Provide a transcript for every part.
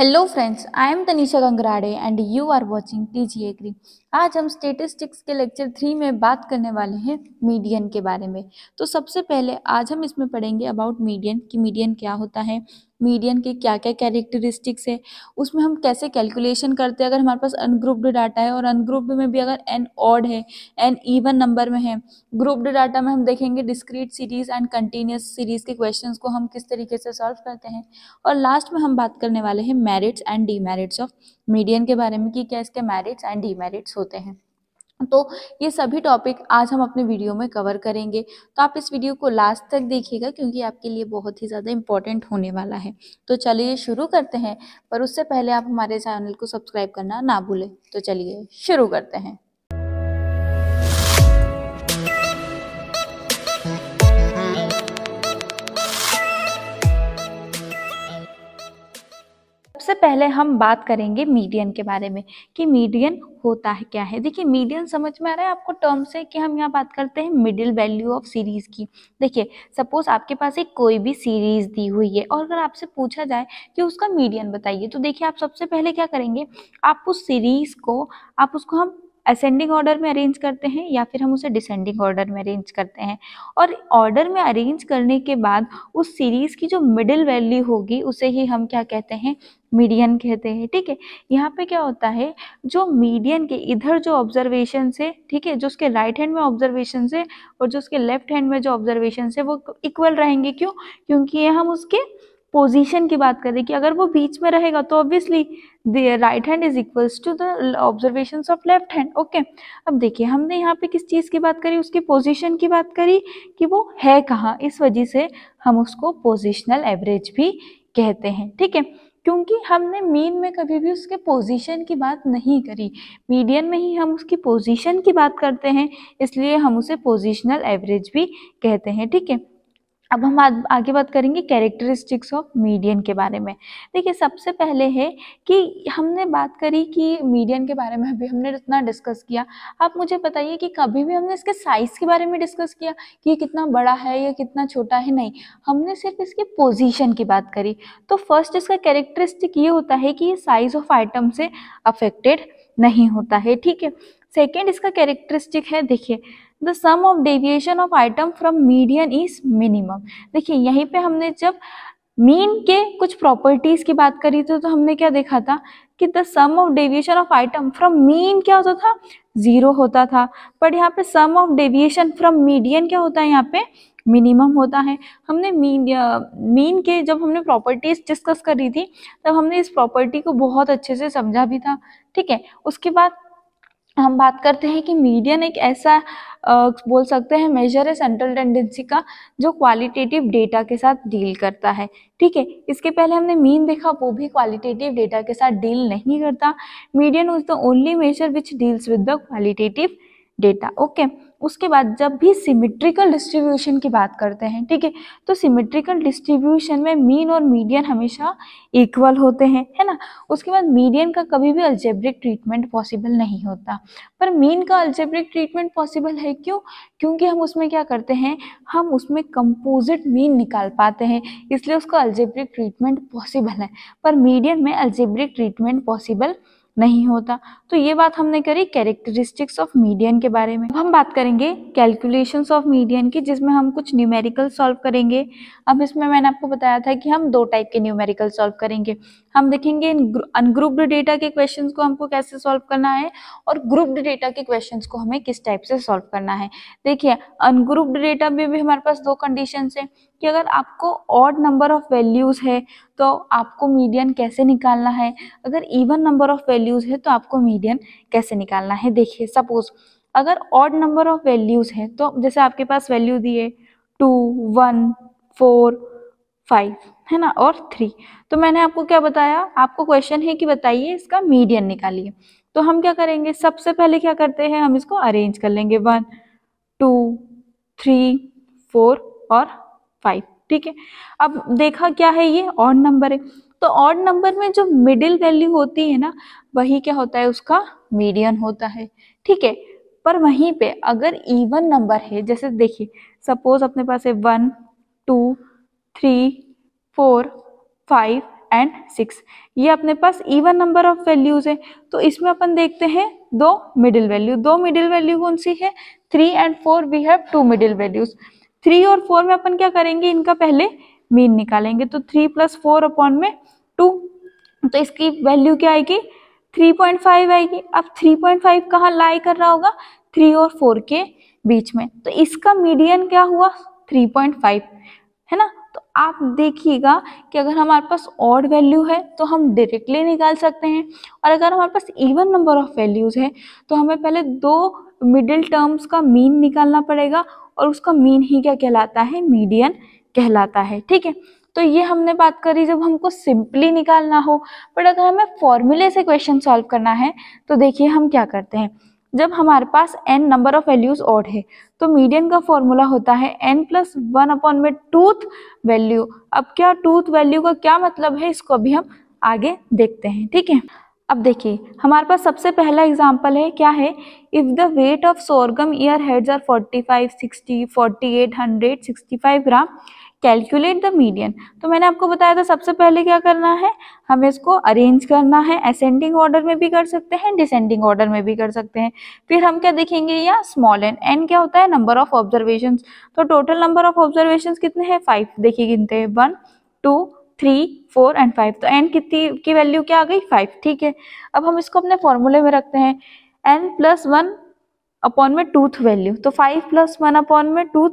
Hello friends, I am Tanisha Gangrade and you are watching TG Agri. आज हम statistics के lecture three में बात करने वाले हैं मीडियन के बारे में तो सबसे पहले आज हम इसमें पढ़ेंगे अबाउट मीडियन कि मीडियन क्या होता है मीडियन के क्या क्या कैरेक्टरिस्टिक्स है उसमें हम कैसे कैलकुलेशन करते हैं अगर हमारे पास अनग्रुप्ड डाटा है और अनग्रुप्ड में भी अगर एन ऑड है एन इवन नंबर में है ग्रुप्ड डाटा में हम देखेंगे discrete series and continuous series के क्वेश्चन को हम किस तरीके से सॉल्व करते हैं और लास्ट में हम बात करने वाले हैं merits and demerits of median के बारे में कि क्या इसके मेरिट्स एंड डीमेरिट्स होते होते हैं तो ये सभी टॉपिक आज हम अपने वीडियो में कवर करेंगे तो आप इस वीडियो को लास्ट तक देखिएगा क्योंकि आपके लिए बहुत ही ज़्यादा इंपॉर्टेंट होने वाला है तो चलिए शुरू करते हैं पर उससे पहले आप हमारे चैनल को सब्सक्राइब करना ना भूलें तो चलिए शुरू करते हैं सबसे पहले हम बात करेंगे मीडियन के बारे में कि मीडियन होता है क्या है देखिए मीडियन समझ में आ रहा है आपको टर्म से कि हम यहाँ बात करते हैं मिडिल वैल्यू ऑफ सीरीज़ की देखिए सपोज आपके पास एक कोई भी सीरीज़ दी हुई है और अगर आपसे पूछा जाए कि उसका मीडियन बताइए तो देखिए आप सबसे पहले क्या करेंगे आप उस सीरीज़ को आप उसको हम असेंडिंग ऑर्डर में अरेंज करते हैं या फिर हम उसे डिसेंडिंग ऑर्डर में अरेंज करते हैं और ऑर्डर में अरेंज करने के बाद उस सीरीज़ की जो मिडिल वैल्यू होगी उसे ही हम क्या कहते हैं मीडियन कहते हैं ठीक है यहाँ पे क्या होता है जो मीडियन के इधर जो ऑब्जर्वेशन से ठीक है जो उसके राइट हैंड में ऑब्जर्वेशन से और जो उसके लेफ्ट हैंड में जो ऑब्जर्वेशन से वो इक्वल रहेंगे क्यों क्योंकि ये हम उसके पोजीशन की बात करें कि अगर वो बीच में रहेगा तो obviously right hand is equals to the observation of left hand okay अब देखिए हमने यहाँ पे किस चीज़ की बात करी उसकी पोजीशन की बात करी कि वो है कहाँ इस वजह से हम उसको पोजिशनल एवरेज भी कहते हैं ठीक है क्योंकि हमने मीन में कभी भी उसके पोजीशन की बात नहीं करी मीडियन में ही हम उसकी पोजीशन की बात करते हैं इसलिए हम उसे पोजिशनल एवरेज भी कहते हैं ठीक है अब हम आगे बात करेंगे कैरेक्टरिस्टिक्स ऑफ मीडियन के बारे में देखिए सबसे पहले है कि हमने बात करी कि मीडियन के बारे में अभी हमने इतना डिस्कस किया आप मुझे बताइए कि कभी भी हमने इसके साइज़ के बारे में डिस्कस किया कि ये कितना बड़ा है या कितना छोटा है नहीं हमने सिर्फ इसके पोजिशन की बात करी तो फर्स्ट इसका कैरेक्टरिस्टिक ये होता है कि ये साइज़ ऑफ आइटम से अफेक्टेड नहीं होता है ठीक है सेकेंड इसका कैरेक्टरिस्टिक है देखिए the sum of deviation of item from median is minimum देखिए यहीं पे हमने जब मीन के कुछ प्रॉपर्टीज की बात करी थी तो हमने क्या देखा था कि the sum of deviation of item from mean क्या होता था जीरो होता था पर यहाँ पे sum of deviation from median क्या होता है यहाँ पे मिनिमम होता है हमने मीन मीन के जब हमने प्रॉपर्टीज डिस्कस करी थी तब हमने इस प्रॉपर्टी को बहुत अच्छे से समझा भी था ठीक है उसके बाद हम बात करते हैं कि मीडियन एक ऐसा आ, बोल सकते हैं मेजर है सेंट्रल टेंडेंसी का जो क्वालिटेटिव डेटा के साथ डील करता है ठीक है इसके पहले हमने मीन देखा वो भी क्वालिटेटिव डेटा के साथ डील नहीं करता median is the only measure which deals with the qualitative data okay उसके बाद जब भी सिमेट्रिकल डिस्ट्रीब्यूशन की बात करते हैं ठीक है तो सिमेट्रिकल डिस्ट्रीब्यूशन में मीन और मीडियन हमेशा इक्वल होते हैं है ना उसके बाद मीडियन का कभी भी अल्जेब्रिक ट्रीटमेंट पॉसिबल नहीं होता पर मीन का अल्जेब्रिक ट्रीटमेंट पॉसिबल है क्यों क्योंकि हम उसमें क्या करते हैं हम उसमें कंपोजिट मीन निकाल पाते हैं इसलिए उसका अल्जेब्रिक ट्रीटमेंट पॉसिबल है पर मीडियन में अल्जेब्रिक ट्रीटमेंट पॉसिबल नहीं होता तो ये बात हमने करी कैरेक्टरिस्टिक्स ऑफ मीडियन के बारे में अब हम बात करेंगे कैलकुलेशंस ऑफ मीडियन की जिसमें हम कुछ न्यूमेरिकल सॉल्व करेंगे अब इसमें मैंने आपको बताया था कि हम दो टाइप के न्यूमेरिकल सॉल्व करेंगे हम देखेंगे अनग्रुप्ड डेटा के क्वेश्चन को हमको कैसे सॉल्व करना है और ग्रुप्ड डेटा के क्वेश्चन को हमें किस टाइप से सॉल्व करना है देखिए अनग्रुप्ड डेटा में भी हमारे पास दो कंडीशन है कि अगर आपको ऑड नंबर ऑफ वैल्यूज है तो आपको मीडियन कैसे निकालना है अगर इवन नंबर ऑफ वैल्यूज़ है तो आपको मीडियन कैसे निकालना है देखिए सपोज अगर ऑड नंबर ऑफ वैल्यूज़ है तो जैसे आपके पास वैल्यू दिए टू वन फोर फाइव है ना और थ्री तो मैंने आपको क्या बताया आपको क्वेश्चन है कि बताइए इसका मीडियन निकालिए तो हम क्या करेंगे सबसे पहले क्या करते हैं हम इसको अरेंज कर लेंगे वन टू थ्री फोर और फाइव ठीक है अब देखा क्या है ये ऑड नंबर है तो ऑड नंबर में जो मिडिल वैल्यू होती है ना वही क्या होता है उसका मीडियन होता है ठीक है पर वहीं पे अगर इवन नंबर है जैसे देखिए सपोज अपने पास है one two three four five and six ये अपने पास इवन नंबर ऑफ वैल्यूज है तो इसमें अपन देखते हैं दो मिडिल वैल्यू दो मिडिल वैल्यू कौन सी है three and four we have two middle values three और फोर में अपन क्या करेंगे इनका पहले मीन निकालेंगे तो थ्री प्लस फोर अपॉन में टू तो इसकी वैल्यू क्या आएगी थ्री पॉइंट फाइव आएगी अब थ्री पॉइंट फाइव कहाँ लाई कर रहा होगा थ्री और फोर के बीच में तो इसका मीडियन क्या हुआ थ्री पॉइंट फाइव है ना तो आप देखिएगा कि अगर हमारे पास ऑड वैल्यू है तो हम डायरेक्टली निकाल सकते हैं और अगर हमारे पास इवन नंबर ऑफ वैल्यूज़ है तो हमें पहले दो मिडिल टर्म्स का मीन निकालना पड़ेगा और उसका मीन ही क्या कहलाता है मीडियन कहलाता है ठीक है तो ये हमने बात करी जब हमको सिंपली निकालना हो बट अगर हमें फॉर्मूले से क्वेश्चन सॉल्व करना है तो देखिए हम क्या करते हैं जब हमारे पास N number of values odd है तो मीडियन का फॉर्मूला होता है एन प्लस वन अपॉन में टूथ वैल्यू अब क्या टूथ वैल्यू का क्या मतलब है इसको अभी हम आगे देखते हैं ठीक है अब देखिए हमारे पास सबसे पहला एग्जाम्पल है क्या है if the weight of sorghum ear heads are 45, 60, 48, sixty five gram calculate the median तो मैंने आपको बताया था सबसे पहले क्या करना है हमें इसको अरेंज करना है असेंडिंग ऑर्डर में भी कर सकते हैं डिसेंडिंग ऑर्डर में भी कर सकते हैं फिर हम क्या देखेंगे या स्मॉल एन एन क्या होता है नंबर ऑफ ऑब्जर्वेशन तो टोटल नंबर ऑफ ऑब्जर्वेशन कितने हैं फाइव देखिए गिनते हैं one two three four and five तो एन कितनी की वैल्यू क्या आ गई फाइव ठीक है अब हम इसको अपने फॉर्मूले में रखते हैं एन प्लस वन अपॉन में टूथ वैल्यू तो फाइव प्लस वन अपॉन में टूथ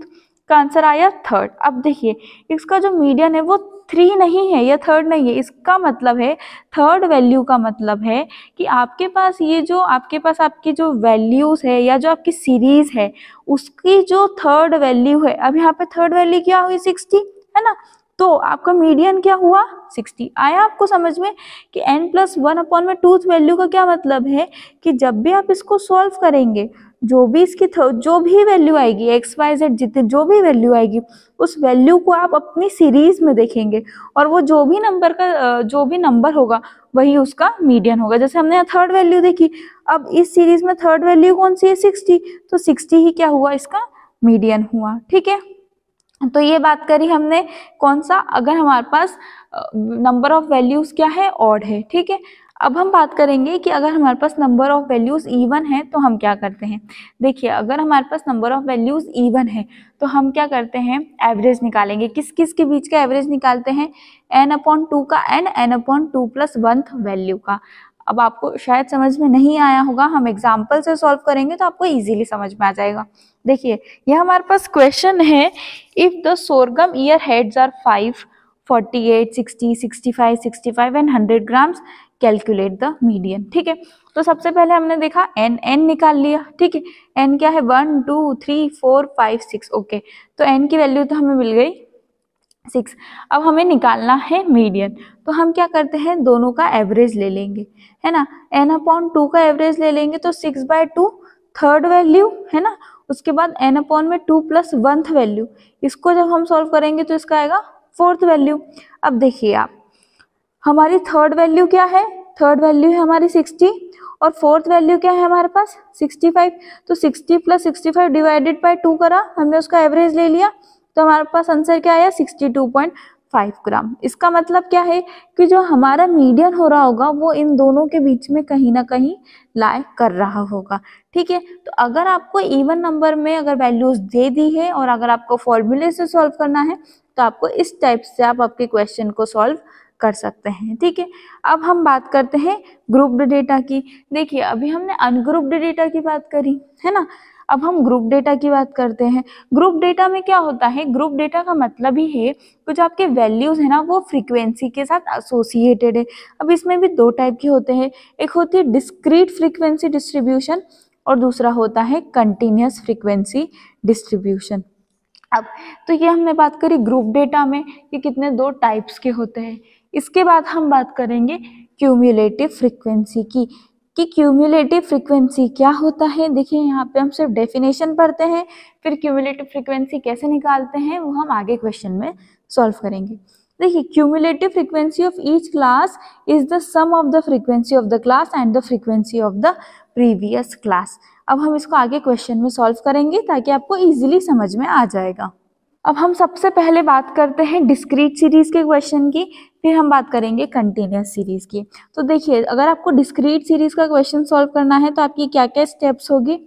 का आंसर आया थर्ड अब देखिए इसका जो मीडियन है वो थ्री नहीं है या थर्ड नहीं है इसका मतलब है थर्ड वैल्यू का मतलब है कि आपके पास ये जो आपके पास आपकी जो वैल्यूज़ है या जो आपकी सीरीज़ है उसकी जो थर्ड वैल्यू है अब यहाँ पे थर्ड वैल्यू क्या हुई सिक्सटी है ना तो आपका मीडियन क्या हुआ 60 आया आपको समझ में कि एन प्लस वन अपॉन में टूथ वैल्यू का क्या मतलब है कि जब भी आप इसको सॉल्व करेंगे जो भी इसकी जो भी वैल्यू आएगी एक्स वाई जेड जितने जो भी वैल्यू आएगी उस वैल्यू को आप अपनी सीरीज में देखेंगे और वो जो भी नंबर का जो भी नंबर होगा वही उसका मीडियन होगा जैसे हमने यहाँ थर्ड वैल्यू देखी अब इस सीरीज में थर्ड वैल्यू कौन सी है सिक्सटी तो सिक्सटी ही क्या हुआ इसका मीडियन हुआ ठीक है तो ये बात करी हमने कौन सा अगर हमारे पास नंबर ऑफ वैल्यूज क्या है ऑड है ठीक है अब हम बात करेंगे कि अगर हमारे पास नंबर ऑफ वैल्यूज इवन है तो हम क्या करते हैं देखिए अगर हमारे पास नंबर ऑफ वैल्यूज इवन है तो हम क्या करते हैं एवरेज निकालेंगे किस किस के बीच का एवरेज निकालते हैं एन अपॉन टू का N N upon two plus one value का अब आपको शायद समझ में नहीं आया होगा हम एग्जाम्पल से सॉल्व करेंगे तो आपको इजीली समझ में आ जाएगा देखिए यह हमारे पास क्वेश्चन है if the sorghum ear heads are five 48, 60, 65, 65 and 100 grams calculate the median ठीक है तो सबसे पहले हमने देखा एन एन निकाल लिया ठीक है एन क्या है one two three four five six okay तो एन की वैल्यू तो हमें मिल गई सिक्स अब हमें निकालना है मीडियन तो हम क्या करते हैं दोनों का एवरेज ले लेंगे है ना एन अपॉन टू का एवरेज ले लेंगे तो six by two third value है ना उसके बाद एन अपॉन में टू प्लस वंथ वैल्यू इसको जब हम सॉल्व करेंगे तो इसका आएगा फोर्थ वैल्यू अब देखिए आप हमारी थर्ड वैल्यू क्या है थर्ड वैल्यू है हमारी सिक्सटी और फोर्थ वैल्यू क्या है हमारे पास सिक्सटी फाइव तो sixty plus sixty five divided by two करा हमने उसका एवरेज ले लिया तो हमारे पास आंसर क्या आया sixty two point five gram इसका मतलब क्या है कि जो हमारा मीडियन हो रहा होगा वो इन दोनों के बीच में कहीं ना कहीं लाए कर रहा होगा ठीक है तो अगर आपको इवन नंबर में अगर वैल्यूज दे दी है और अगर आपको फॉर्मूले से सॉल्व करना है तो आपको इस टाइप से आप आपके क्वेश्चन को सॉल्व कर सकते हैं ठीक है अब हम बात करते हैं ग्रुप्ड डेटा की देखिए अभी हमने अनग्रुप्ड डेटा की बात करी है ना अब हम ग्रुप डेटा की बात करते हैं ग्रुप डेटा में क्या होता है ग्रुप डेटा का मतलब ही है कुछ आपके वैल्यूज़ है ना वो फ्रीक्वेंसी के साथ एसोसिएटेड है अब इसमें भी दो टाइप के होते हैं एक होती है डिस्क्रीट फ्रीक्वेंसी डिस्ट्रीब्यूशन और दूसरा होता है कंटिन्यूस फ्रीक्वेंसी डिस्ट्रीब्यूशन अब तो ये हमने बात करी ग्रुप डेटा में कि कितने दो टाइप्स के होते हैं इसके बाद हम बात करेंगे क्यूम्युलेटिव फ्रीक्वेंसी की कि क्यूमुलेटिव फ्रीक्वेंसी क्या होता है देखिए यहाँ पे हम सिर्फ डेफिनेशन पढ़ते हैं फिर क्यूमुलेटिव फ्रीक्वेंसी कैसे निकालते हैं वो हम आगे क्वेश्चन में सॉल्व करेंगे देखिए cumulative frequency of each class is the sum of the frequency of the class and the frequency of the previous class अब हम इसको आगे क्वेश्चन में सॉल्व करेंगे ताकि आपको ईजिली समझ में आ जाएगा अब हम सबसे पहले बात करते हैं डिस्क्रीट सीरीज़ के क्वेश्चन की फिर हम बात करेंगे कंटिन्यूस सीरीज़ की तो देखिए अगर आपको डिस्क्रीट सीरीज़ का क्वेश्चन सॉल्व करना है तो आपकी क्या क्या स्टेप्स होगी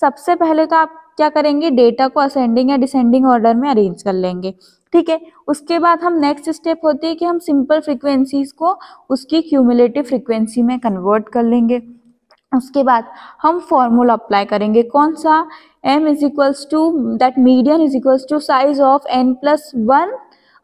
सबसे पहले तो आप क्या करेंगे डेटा को असेंडिंग या डिसेंडिंग ऑर्डर में अरेंज कर लेंगे ठीक है उसके बाद हम नेक्स्ट स्टेप होती है कि हम सिंपल फ्रिक्वेंसीज को उसकी क्यूमुलेटिव फ्रिक्वेंसी में कन्वर्ट कर लेंगे उसके बाद हम फॉर्मूला अप्लाई करेंगे कौन सा m is equals to that medium is equals to size of n plus one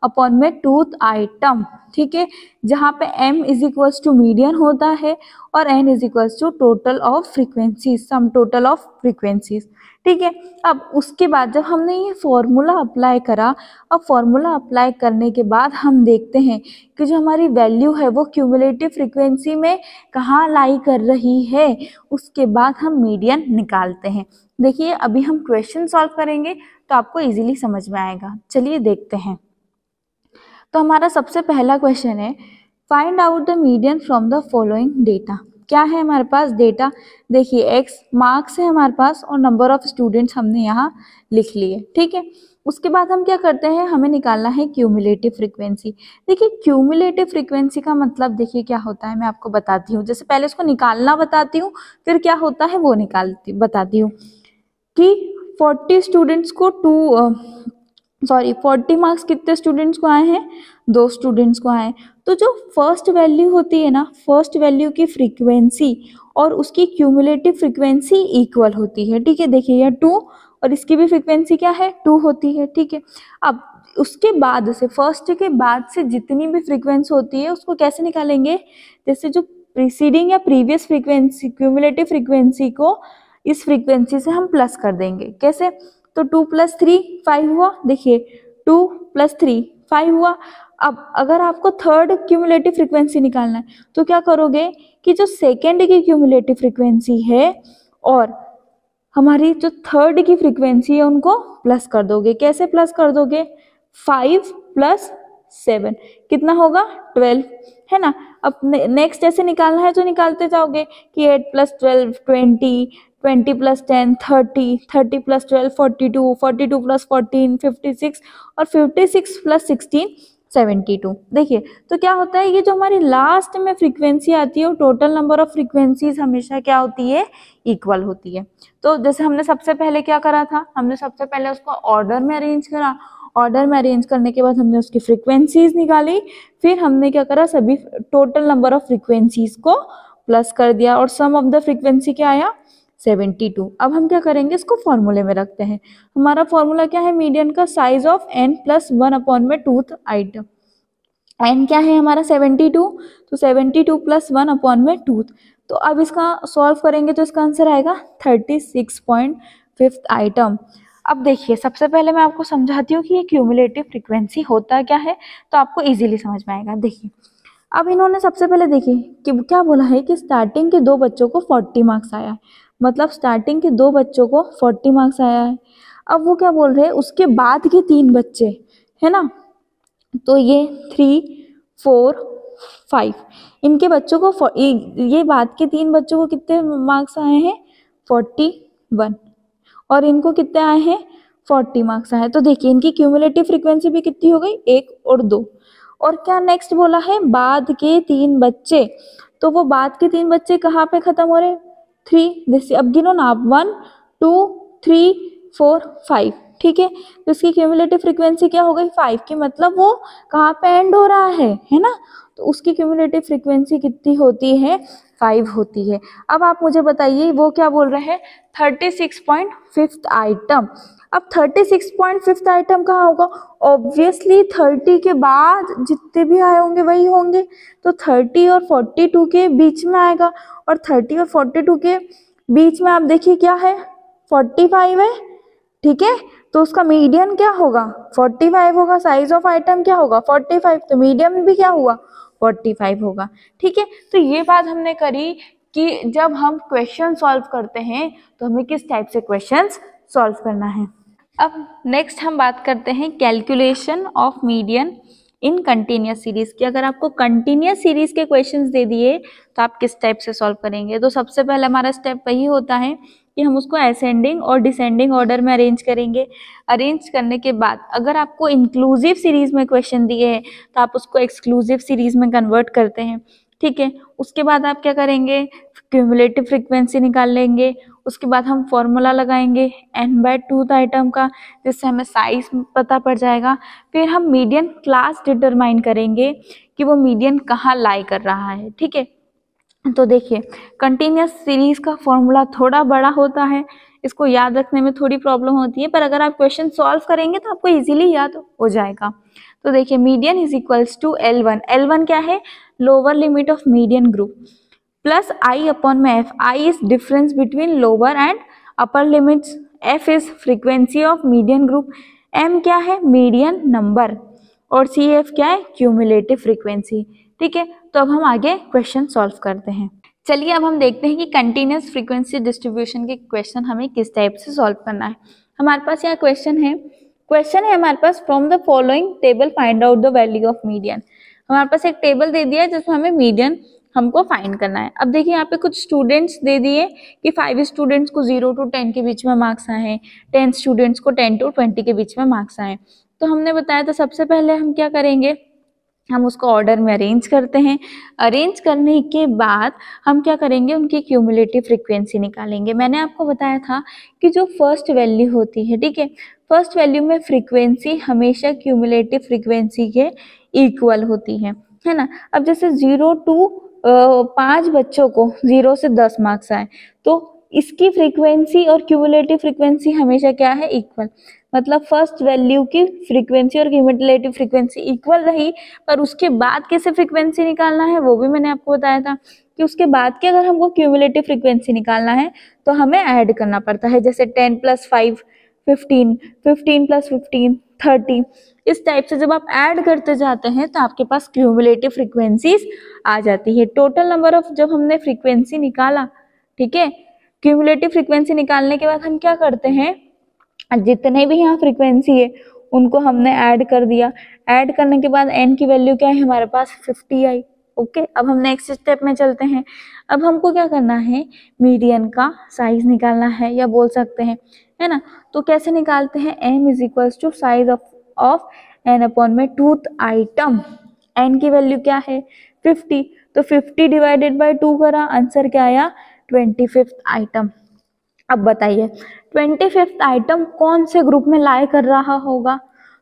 upon में टूथ आइटम ठीक है जहाँ पे m is equals to median होता है और n is equals to total of frequencies sum total of frequencies ठीक है अब उसके बाद जब हमने ये फॉर्मूला अप्लाई करा अब फॉर्मूला अप्लाई करने के बाद हम देखते हैं कि जो हमारी वैल्यू है वो क्यूमुलेटिव फ्रीक्वेंसी में कहाँ लाई कर रही है उसके बाद हम मीडियन निकालते हैं देखिए अभी हम क्वेश्चन सॉल्व करेंगे तो आपको इजीली समझ में आएगा चलिए देखते हैं तो हमारा सबसे पहला क्वेश्चन है find out the median from the following data क्या है हमारे पास डेटा देखिए एक्स मार्क्स है हमारे पास और नंबर ऑफ स्टूडेंट्स हमने यहाँ लिख लिए ठीक है उसके बाद हम क्या करते हैं हमें निकालना है क्यूमुलेटिव फ्रीक्वेंसी देखिए क्यूमुलेटिव फ्रीक्वेंसी का मतलब देखिए क्या होता है मैं आपको बताती हूँ जैसे पहले उसको निकालना बताती हूँ फिर क्या होता है वो निकालती बताती हूँ कि फोर्टी स्टूडेंट्स को टू सॉरी फोर्टी मार्क्स कितने स्टूडेंट्स को आए हैं दो स्टूडेंट्स को आए तो जो फर्स्ट वैल्यू होती है ना फर्स्ट वैल्यू की फ्रीक्वेंसी और उसकी क्यूमुलेटिव फ्रीक्वेंसी इक्वल होती है ठीक है देखिए यह टू और इसकी भी फ्रीक्वेंसी क्या है टू होती है ठीक है अब उसके बाद से फर्स्ट के बाद से जितनी भी फ्रीक्वेंसी होती है उसको कैसे निकालेंगे जैसे जो प्रीसीडिंग या प्रीवियस फ्रीक्वेंसी क्यूमुलेटिव फ्रीक्वेंसी को इस फ्रीक्वेंसी से हम प्लस कर देंगे कैसे तो टू प्लस थ्री फाइव हुआ देखिए टू प्लस थ्री फाइव हुआ अब अगर आपको थर्ड क्यूमुलेटिव फ्रिक्वेंसी निकालना है तो क्या करोगे कि जो सेकेंड की क्यूमुलेटिव फ्रिक्वेंसी है और हमारी जो थर्ड की फ्रिक्वेंसी है उनको प्लस कर दोगे कैसे प्लस कर दोगे फाइव प्लस सेवन कितना होगा ट्वेल्व है ना अब नेक्स्ट जैसे निकालना है तो निकालते जाओगे कि eight plus twelve twenty twenty plus ten thirty thirty plus twelve forty two forty two plus fourteen fifty six और fifty six plus sixteen seventy two देखिए तो क्या होता है ये जो हमारी लास्ट में फ्रीक्वेंसी आती है वो टोटल नंबर ऑफ फ्रीक्वेंसीज हमेशा क्या होती है इक्वल होती है तो जैसे हमने सबसे पहले क्या करा था हमने सबसे पहले उसको ऑर्डर में अरेंज करा ऑर्डर में अरेंज करने के बाद हमने उसकी फ्रीक्वेंसीज निकाली फिर हमने क्या करा सभी टोटल नंबर ऑफ फ्रीक्वेंसीज को प्लस कर दिया और सम ऑफ द फ्रीक्वेंसी क्या आया सेवेंटी टू अब हम क्या करेंगे इसको फॉर्मूले में रखते हैं हमारा फॉर्मूला क्या है मीडियन का size of N plus one upon में टूथ आइटम एन क्या है हमारा सेवेंटी टू तो seventy two plus one upon में टूथ तो अब इसका सॉल्व करेंगे तो इसका आंसर आएगा thirty six point fifth item अब देखिए सबसे पहले मैं आपको समझाती हूँ कि ये क्यूमुलेटिव फ्रिक्वेंसी होता क्या है तो आपको इजीली समझ में आएगा देखिए अब इन्होंने सबसे पहले देखिए कि क्या बोला है कि स्टार्टिंग के दो बच्चों को 40 मार्क्स आया है मतलब स्टार्टिंग के दो बच्चों को फोर्टी मार्क्स आया है अब वो क्या बोल रहे हैं उसके बाद के तीन बच्चे है ना तो ये थ्री फोर फाइव इनके बच्चों को ये बाद के तीन बच्चों को कितने मार्क्स आए हैं फोर्टी वन और इनको कितने आए हैं फोर्टी मार्क्स आए तो देखिए इनकी क्यूमुलेटिव फ्रिक्वेंसी भी कितनी हो गई एक और दो और क्या नेक्स्ट बोला है बाद के तीन बच्चे तो वो बाद के तीन बच्चे कहाँ पे खत्म हो रहे थ्री जैसे अब गिनो ना आप one two three four five ठीक है तो इसकी क्यूमुलेटिव फ्रीक्वेंसी क्या हो गई फाइव की मतलब वो कहाँ पे एंड हो रहा है है ना तो उसकी क्यूमुलेटिव फ्रीक्वेंसी कितनी होती है फाइव होती है अब आप मुझे बताइए वो क्या बोल रहे हैं thirty six point fifth item अब thirty six point fifth item कहाँ होगा ऑब्वियसली थर्टी के बाद जितने भी आए होंगे वही होंगे तो थर्टी और फोर्टी टू के बीच में आएगा और थर्टी और फोर्टी टू के बीच में आप देखिए क्या है फोर्टी फाइव है ठीक है तो उसका मीडियम क्या होगा 45 होगा साइज ऑफ आइटम क्या होगा 45 तो मीडियम भी क्या हुआ 45 होगा ठीक है तो ये बात हमने करी कि जब हम क्वेश्चन सॉल्व करते हैं तो हमें किस टाइप से क्वेश्चन सॉल्व करना है अब नेक्स्ट हम बात करते हैं calculation of medium in continuous series की अगर आपको कंटिन्यूस सीरीज के क्वेश्चंस दे दिए तो आप किस टाइप से सॉल्व करेंगे तो सबसे पहले हमारा स्टेप वही होता है कि हम उसको असेंडिंग और डिसेंडिंग ऑर्डर में अरेंज करेंगे अरेंज करने के बाद अगर आपको इंक्लूसिव सीरीज में क्वेश्चन दिए हैं तो आप उसको एक्सक्लूसिव सीरीज में कन्वर्ट करते हैं ठीक है उसके बाद आप क्या करेंगे क्यूमुलेटिव फ्रिक्वेंसी निकाल लेंगे उसके बाद हम फॉर्मूला लगाएंगे एन बाय टूथ आइटम का जिससे हमें साइज पता पड़ जाएगा फिर हम मीडियन क्लास डिटरमाइन करेंगे कि वो मीडियन कहाँ लाई कर रहा है ठीक है तो देखिए कंटिन्यूस सीरीज का फॉर्मूला थोड़ा बड़ा होता है इसको याद रखने में थोड़ी प्रॉब्लम होती है पर अगर आप क्वेश्चन सॉल्व करेंगे तो आपको इजीली याद हो जाएगा तो देखिए median is equals to L one L one क्या है lower limit of median group plus I upon में F I is difference between lower and upper limits F is frequency of median group M क्या है median number और C F क्या है cumulative frequency ठीक है तो अब हम आगे क्वेश्चन सॉल्व करते हैं चलिए अब हम देखते हैं कि कंटिन्यूस फ्रीक्वेंसी डिस्ट्रीब्यूशन के क्वेश्चन हमें किस टाइप से सॉल्व करना है हमारे पास यहाँ क्वेश्चन है क्वेश्चन है हमारे पास from the following table find out the value of median हमारे पास एक टेबल दे दिया है जिसमें हमें मीडियन हमको फाइंड करना है अब देखिए यहाँ पे कुछ स्टूडेंट्स दे दिए कि फाइव स्टूडेंट्स को जीरो टू टेन के बीच में मार्क्स आए टेन स्टूडेंट्स को टेन टू ट्वेंटी के बीच में मार्क्स आए तो हमने बताया था सबसे पहले हम क्या करेंगे हम उसको ऑर्डर में अरेंज करते हैं अरेंज करने के बाद हम क्या करेंगे उनकी क्यूमुलेटिव फ्रिक्वेंसी निकालेंगे मैंने आपको बताया था कि जो फर्स्ट वैल्यू होती है ठीक है फर्स्ट वैल्यू में फ्रिक्वेंसी हमेशा क्यूमुलेटिव फ्रिक्वेंसी के इक्वल होती है है ना अब जैसे जीरो टू पाँच बच्चों को जीरो से दस मार्क्स आए तो इसकी फ्रिक्वेंसी और क्यूमुलेटिव फ्रिक्वेंसी हमेशा क्या है इक्वल मतलब फर्स्ट वैल्यू की फ्रीक्वेंसी और ह्यूमिटिलेटिव फ्रीक्वेंसी इक्वल रही पर उसके बाद कैसे फ्रीक्वेंसी निकालना है वो भी मैंने आपको बताया था कि उसके बाद के अगर हमको क्यूमुलेटिव फ्रीक्वेंसी निकालना है तो हमें ऐड करना पड़ता है जैसे ten plus five fifteen fifteen plus fifteen thirty इस टाइप से जब आप ऐड करते जाते हैं तो आपके पास क्यूमुलेटिव फ्रीक्वेंसीज आ जाती है टोटल नंबर ऑफ जब हमने फ्रीक्वेंसी निकाला ठीक है क्यूमुलेटिव फ्रीक्वेंसी निकालने के बाद हम क्या करते हैं जितने भी यहाँ फ्रिक्वेंसी है उनको हमने ऐड कर दिया ऐड करने के बाद एन की वैल्यू क्या है हमारे पास फिफ्टी आई ओके अब हम नेक्स्ट स्टेप में चलते हैं अब हमको क्या करना है मीडियन का साइज निकालना है या बोल सकते हैं है ना तो कैसे निकालते हैं N is equals to size of of N upon में टूथ आइटम एन की वैल्यू क्या है फिफ्टी तो फिफ्टी डिवाइडेड बाई टू करा आंसर क्या आया ट्वेंटी फिफ्थ आइटम अब बताइए ट्वेंटी फिफ्थ आइटम कौन से ग्रुप में लाए कर रहा होगा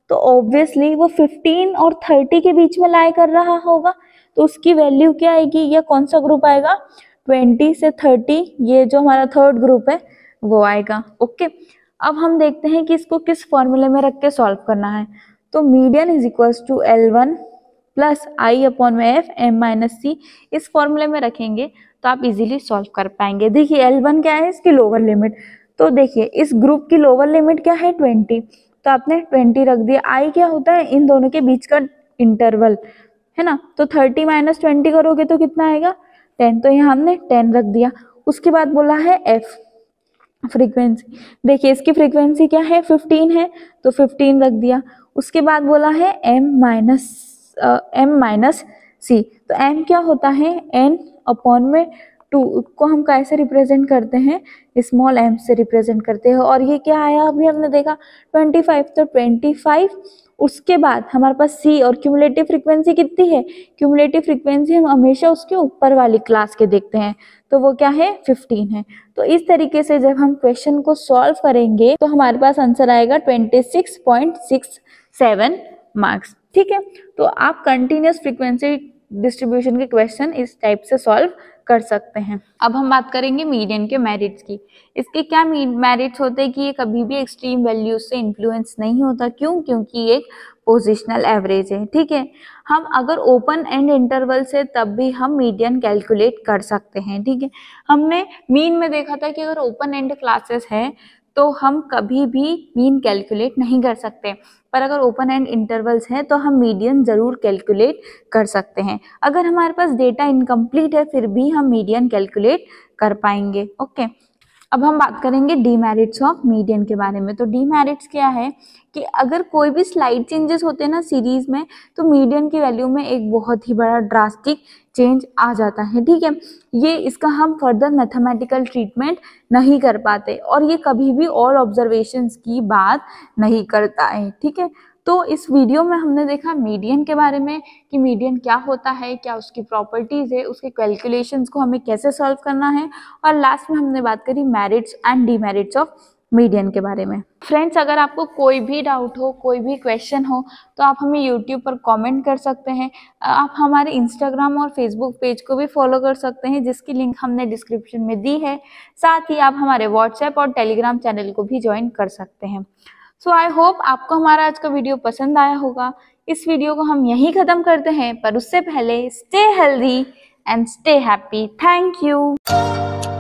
तो ऑब्वियसली वो फिफ्टीन और थर्टी के बीच में लाए कर रहा होगा तो उसकी वैल्यू क्या आएगी या कौन सा ग्रुप आएगा ट्वेंटी से थर्टी ये जो हमारा थर्ड ग्रुप है वो आएगा ओके अब हम देखते हैं कि इसको किस फॉर्मूले में रख के सॉल्व करना है तो median is equals to L one plus I upon में एफ एम माइनस सी इस फॉर्मूले में रखेंगे तो आप इजीली सॉल्व कर पाएंगे देखिए एल वन क्या है इसकी लोअर लिमिट तो देखिए इस ग्रुप की लोअर लिमिट क्या है ट्वेंटी तो आपने ट्वेंटी रख दिया आई क्या होता है इन दोनों के बीच का इंटरवल है ना तो थर्टी माइनस ट्वेंटी करोगे तो कितना आएगा टेन तो यहाँ हमने टेन रख दिया उसके बाद बोला है एफ फ्रीक्वेंसी देखिए इसकी फ्रीक्वेंसी क्या है फिफ्टीन है तो फिफ्टीन रख दिया उसके बाद बोला है M minus M minus C तो एम क्या होता है एन अपॉन में टू को हम कैसे रिप्रेजेंट करते हैं स्मॉल एम से रिप्रेजेंट करते हैं और ये क्या आया अभी हमने देखा 25 तो 25 उसके बाद हमारे पास सी और क्यूमुलेटिव फ्रिक्वेंसी कितनी है क्यूमुलेटिव फ्रिक्वेंसी हम हमेशा उसके ऊपर वाली क्लास के देखते हैं तो वो क्या है 15 है तो इस तरीके से जब हम क्वेश्चन को सॉल्व करेंगे तो हमारे पास आंसर आएगा सेवन मार्क्स ठीक है तो आप कंटिन्यूस फ्रिक्वेंसी डिस्ट्रीब्यूशन के क्वेश्चन इस टाइप से सॉल्व कर सकते हैं अब हम बात करेंगे मीडियन के मेरिट्स की इसके क्या मेरिट्स होते हैं कि ये कभी भी एक्सट्रीम वैल्यूज से इन्फ्लुएंस नहीं होता क्यों क्योंकि ये एक पोजिशनल एवरेज है ठीक है हम अगर ओपन एंड इंटरवल से तब भी हम मीडियन कैलकुलेट कर सकते हैं ठीक है हमने मीन में देखा था कि अगर ओपन एंड क्लासेस है तो हम कभी भी मीन कैलकुलेट नहीं कर सकते पर अगर ओपन एंड इंटरवल्स हैं तो हम मीडियन ज़रूर कैलकुलेट कर सकते हैं अगर हमारे पास डेटा इनकम्प्लीट है फिर भी हम मीडियन कैलकुलेट कर पाएंगे ओके okay? अब हम बात करेंगे डीमेरिट्स ऑफ मीडियन के बारे में तो डीमेरिट्स क्या है कि अगर कोई भी स्लाइड चेंजेस होते हैं ना सीरीज में तो मीडियन की वैल्यू में एक बहुत ही बड़ा ड्रास्टिक चेंज आ जाता है ठीक है ये इसका हम फर्दर मैथमेटिकल ट्रीटमेंट नहीं कर पाते और ये कभी भी और ऑब्जर्वेशंस की बात नहीं करता है ठीक है तो इस वीडियो में हमने देखा मीडियन के बारे में कि मीडियन क्या होता है क्या उसकी प्रॉपर्टीज़ है उसके कैलकुलेशंस को हमें कैसे सॉल्व करना है और लास्ट में हमने बात करी merits and demerits of median के बारे में फ्रेंड्स अगर आपको कोई भी डाउट हो कोई भी क्वेश्चन हो तो आप हमें यूट्यूब पर कमेंट कर सकते हैं आप हमारे इंस्टाग्राम और फेसबुक पेज को भी फॉलो कर सकते हैं जिसकी लिंक हमने डिस्क्रिप्शन में दी है साथ ही आप हमारे व्हाट्सएप और टेलीग्राम चैनल को भी ज्वाइन कर सकते हैं सो आई होप आपको हमारा आज का वीडियो पसंद आया होगा इस वीडियो को हम यही ख़त्म करते हैं पर उससे पहले stay healthy and stay happy thank you